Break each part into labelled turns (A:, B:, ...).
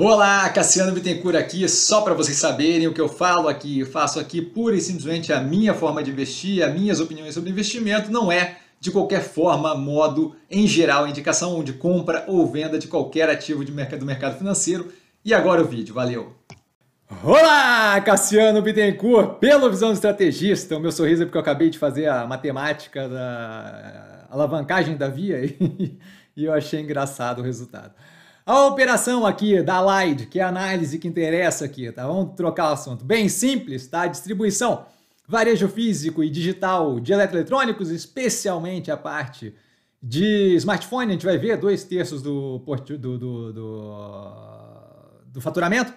A: Olá, Cassiano Bittencourt aqui, só para vocês saberem o que eu falo aqui, eu faço aqui pura e simplesmente a minha forma de investir, as minhas opiniões sobre investimento, não é de qualquer forma, modo, em geral, indicação de compra ou venda de qualquer ativo de mercado, do mercado financeiro. E agora o vídeo, valeu! Olá, Cassiano Bittencourt, pela visão do estrategista, o meu sorriso é porque eu acabei de fazer a matemática da alavancagem da via e eu achei engraçado o resultado. A operação aqui da LIDE, que é a análise que interessa aqui, tá? Vamos trocar o assunto. Bem simples, tá? Distribuição, varejo físico e digital de eletroeletrônicos, especialmente a parte de smartphone, a gente vai ver dois terços do, do, do, do, faturamento.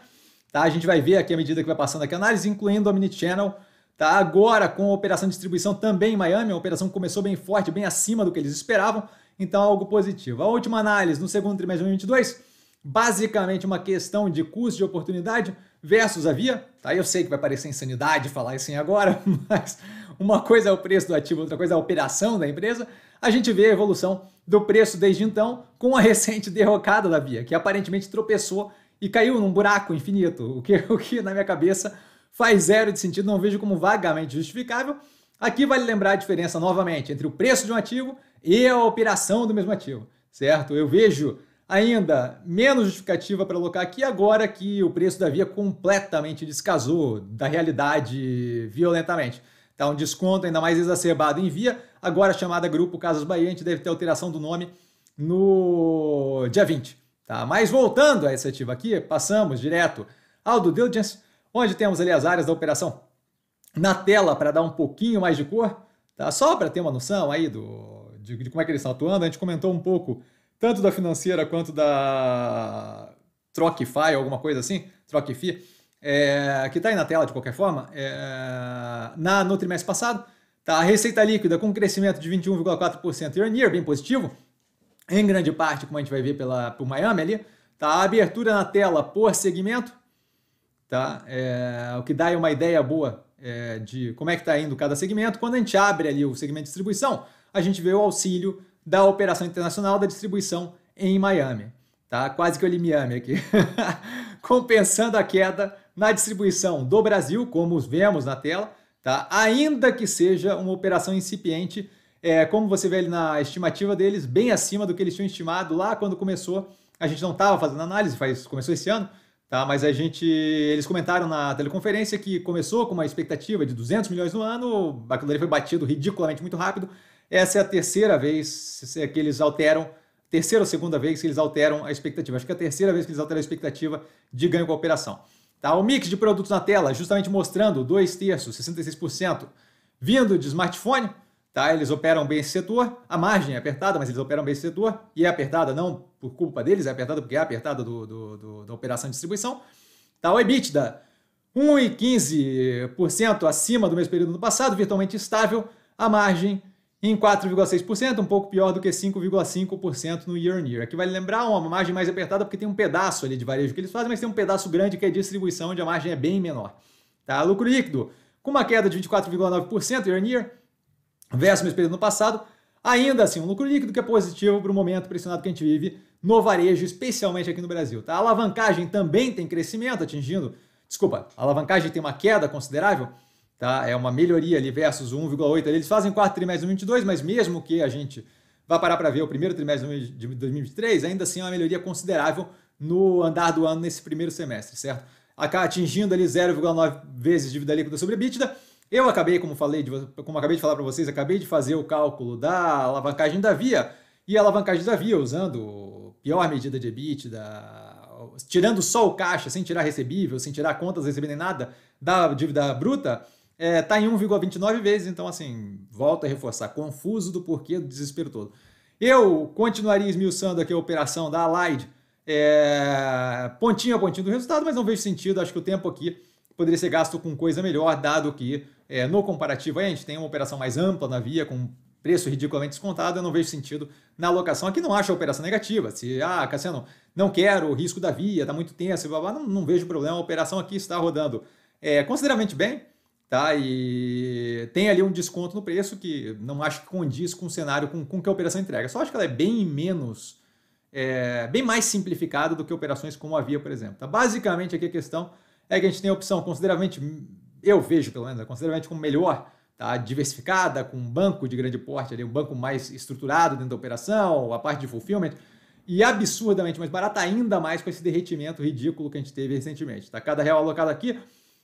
A: Tá? A gente vai ver aqui à medida que vai passando aqui a análise, incluindo o Omnichannel. Tá? Agora com a operação de distribuição também em Miami, a operação começou bem forte, bem acima do que eles esperavam então algo positivo. A última análise no segundo trimestre de 2022, basicamente uma questão de custo de oportunidade versus a via. Tá? Eu sei que vai parecer insanidade falar isso assim agora, mas uma coisa é o preço do ativo, outra coisa é a operação da empresa. A gente vê a evolução do preço desde então com a recente derrocada da via, que aparentemente tropeçou e caiu num buraco infinito, o que, o que na minha cabeça faz zero de sentido, não vejo como vagamente justificável. Aqui vale lembrar a diferença novamente entre o preço de um ativo e a operação do mesmo ativo, certo? Eu vejo ainda menos justificativa para alocar aqui agora que o preço da via completamente descasou da realidade violentamente. Tá um desconto ainda mais exacerbado em via, agora chamada Grupo Casas Bahia, a gente deve ter alteração do nome no dia 20. Tá? Mas voltando a esse ativo aqui, passamos direto ao do diligence, onde temos ali as áreas da operação na tela para dar um pouquinho mais de cor, tá? só para ter uma noção aí do, de, de como é que eles estão atuando. A gente comentou um pouco tanto da financeira quanto da Trockify, alguma coisa assim, trocify é, que está aí na tela de qualquer forma, é, na, no trimestre passado. Tá? A receita líquida com crescimento de 21,4% year on year, bem positivo, em grande parte, como a gente vai ver pela, por Miami ali. Tá? A abertura na tela por segmento, tá? É, o que dá uma ideia boa é, de como é que está indo cada segmento, quando a gente abre ali o segmento de distribuição, a gente vê o auxílio da operação internacional da distribuição em Miami. Tá? Quase que eu li Miami aqui. Compensando a queda na distribuição do Brasil, como vemos na tela, tá? ainda que seja uma operação incipiente, é, como você vê ali na estimativa deles, bem acima do que eles tinham estimado lá quando começou. A gente não estava fazendo análise, faz, começou esse ano, Tá, mas a gente, eles comentaram na teleconferência que começou com uma expectativa de 200 milhões no ano, aquilo ali foi batido ridiculamente muito rápido. Essa é a terceira vez que eles alteram, terceira ou segunda vez que eles alteram a expectativa. Acho que é a terceira vez que eles alteram a expectativa de ganho com a operação. Tá, o mix de produtos na tela, justamente mostrando dois terços, 66%, vindo de smartphone, Tá? Eles operam bem esse setor, a margem é apertada, mas eles operam bem esse setor, e é apertada não por culpa deles, é apertada porque é apertada do, do, do da operação de distribuição. Tá? O EBITDA, 1,15% acima do mesmo período do passado, virtualmente estável, a margem em 4,6%, um pouco pior do que 5,5% no year on year. Aqui vale lembrar uma margem mais apertada porque tem um pedaço ali de varejo que eles fazem, mas tem um pedaço grande que é distribuição, onde a margem é bem menor. Tá? Lucro líquido, com uma queda de 24,9% year on year, versus o mesmo período no passado, ainda assim um lucro líquido que é positivo para o momento pressionado que a gente vive no varejo, especialmente aqui no Brasil. Tá? A alavancagem também tem crescimento, atingindo. Desculpa, a alavancagem tem uma queda considerável, tá? é uma melhoria ali versus 1,8. Eles fazem quarto trimestres de 2022, mas mesmo que a gente vá parar para ver o primeiro trimestre de 2023, ainda assim é uma melhoria considerável no andar do ano nesse primeiro semestre, certo? atingindo ali 0,9 vezes dívida líquida sobre EBITDA eu acabei, como falei, de, como acabei de falar para vocês, acabei de fazer o cálculo da alavancagem da via e a alavancagem da via usando pior medida de EBITDA, tirando só o caixa, sem tirar recebível, sem tirar contas recebendo nem nada da dívida bruta, é, tá em 1,29 vezes. Então, assim, volta a reforçar, confuso do porquê do desespero todo. Eu continuaria esmiuçando aqui a operação da Allied, é, pontinho a pontinho do resultado, mas não vejo sentido. Acho que o tempo aqui poderia ser gasto com coisa melhor, dado que é, no comparativo, a gente tem uma operação mais ampla na via, com preço ridiculamente descontado, eu não vejo sentido na alocação. Aqui não acho a operação negativa. Se, ah, Cassiano, não quero o risco da via, está muito tenso, blá, blá, não, não vejo problema. A operação aqui está rodando é, consideravelmente bem, tá? E tem ali um desconto no preço que não acho que condiz com o cenário com, com que a operação entrega. Só acho que ela é bem menos, é, bem mais simplificada do que operações como a via, por exemplo. Tá? Basicamente aqui a questão é que a gente tem a opção consideravelmente eu vejo, pelo menos, consideravelmente como melhor, tá? diversificada, com um banco de grande porte, ali, um banco mais estruturado dentro da operação, a parte de fulfillment, e absurdamente mais barata, ainda mais com esse derretimento ridículo que a gente teve recentemente. Tá? Cada real alocado aqui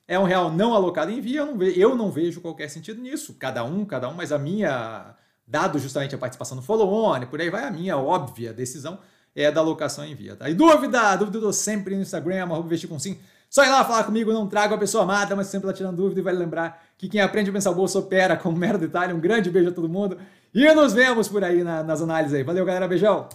A: é um real não alocado em via, eu não, vejo, eu não vejo qualquer sentido nisso. Cada um, cada um, mas a minha, dado justamente a participação no follow-on, por aí vai a minha óbvia decisão, é da alocação em via. Tá? E dúvida? Dúvida eu sempre no Instagram, arroba investir com sim. Só ir lá falar comigo, não trago a pessoa amada, mas sempre lá tá tirando dúvida e vai vale lembrar que quem aprende a pensar o bolso opera com um mero detalhe. Um grande beijo a todo mundo e nos vemos por aí na, nas análises aí. Valeu, galera. Beijão!